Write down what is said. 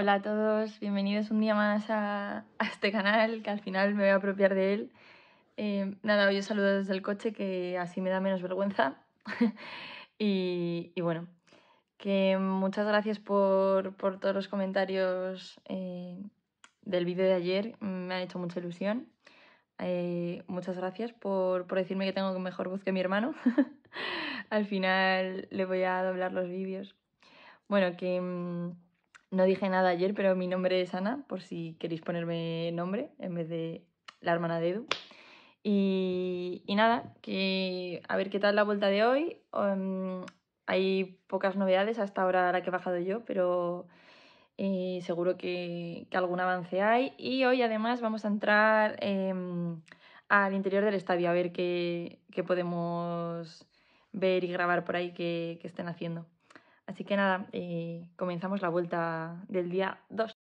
Hola a todos, bienvenidos un día más a, este canal que al final me voy a apropiar de él. Eh, nada, hoy os saludo desde el coche que así me da menos vergüenza. y, bueno, que muchas gracias por, todos los comentarios eh, del vídeo de ayer, me han hecho mucha ilusión. Eh, muchas gracias por, por decirme que tengo mejor voz que mi hermano. al final le voy a doblar los vídeos. Bueno, que... Mm, no dije nada ayer, pero mi nombre es Ana, por si queréis ponerme nombre en vez de la hermana de Edu. Y, nada, que a ver qué tal la vuelta de hoy. Em, hay pocas novedades hasta ahora la que he bajado yo, pero eh, seguro que, algún avance hay. Y hoy además vamos a entrar em, al interior del estadio a ver qué, podemos ver y grabar por ahí que, que estén haciendo. Así que nada, eh, comenzamos la vuelta del día 2.